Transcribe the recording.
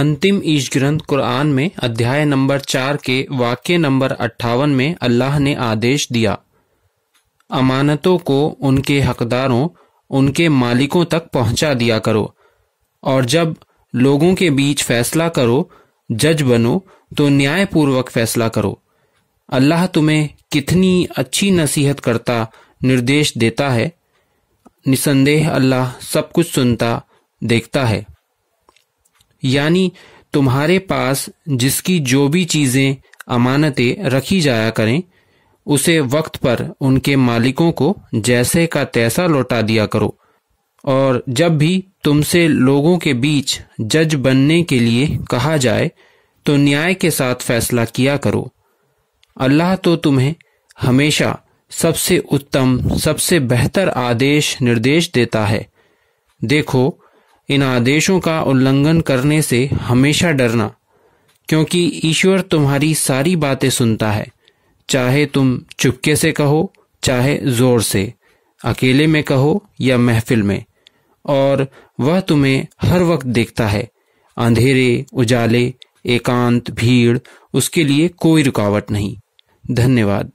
अंतिम ईश ग्रंथ कुरान में अध्याय नंबर चार के वाक्य नंबर अट्ठावन में अल्लाह ने आदेश दिया अमानतों को उनके हकदारों उनके मालिकों तक पहुंचा दिया करो और जब लोगों के बीच फैसला करो जज बनो तो न्यायपूर्वक फैसला करो अल्लाह तुम्हें कितनी अच्छी नसीहत करता निर्देश देता है निसंदेह अल्लाह सब कुछ सुनता देखता है यानी तुम्हारे पास जिसकी जो भी चीज़ें अमानतें रखी जाया करें उसे वक्त पर उनके मालिकों को जैसे का तैसा लौटा दिया करो और जब भी तुमसे लोगों के बीच जज बनने के लिए कहा जाए तो न्याय के साथ फैसला किया करो अल्लाह तो तुम्हें हमेशा सबसे उत्तम सबसे बेहतर आदेश निर्देश देता है देखो इन आदेशों का उल्लंघन करने से हमेशा डरना क्योंकि ईश्वर तुम्हारी सारी बातें सुनता है चाहे तुम चुपके से कहो चाहे जोर से अकेले में कहो या महफिल में और वह तुम्हें हर वक्त देखता है अंधेरे उजाले एकांत भीड़ उसके लिए कोई रुकावट नहीं धन्यवाद